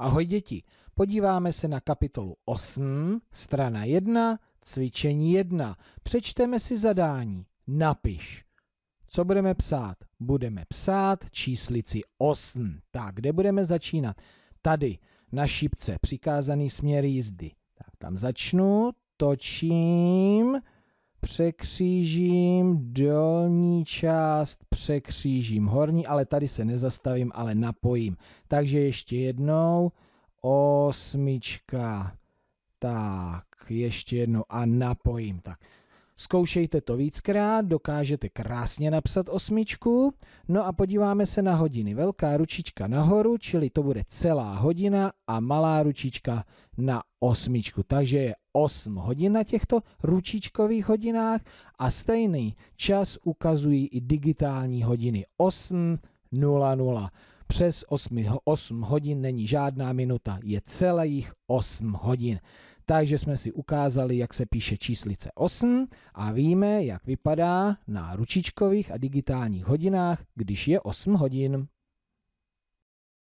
Ahoj děti, podíváme se na kapitolu 8, strana 1, cvičení 1. Přečteme si zadání. Napiš. Co budeme psát? Budeme psát číslici 8. Tak, kde budeme začínat? Tady, na šipce, přikázaný směr jízdy. Tak tam začnu, točím, překřížím, dolní část překřížím, horní, ale tady se nezastavím, ale napojím. Takže ještě jednou, osmička, tak, ještě jednou a napojím, tak. Zkoušejte to víckrát, dokážete krásně napsat osmičku. No a podíváme se na hodiny. Velká ručička nahoru, čili to bude celá hodina a malá ručička na osmičku. Takže je 8 hodin na těchto ručičkových hodinách a stejný čas ukazují i digitální hodiny 8.00 přes 8, 8 hodin není žádná minuta, je celých 8 hodin. Takže jsme si ukázali, jak se píše číslice 8 a víme, jak vypadá na ručičkových a digitálních hodinách, když je 8 hodin.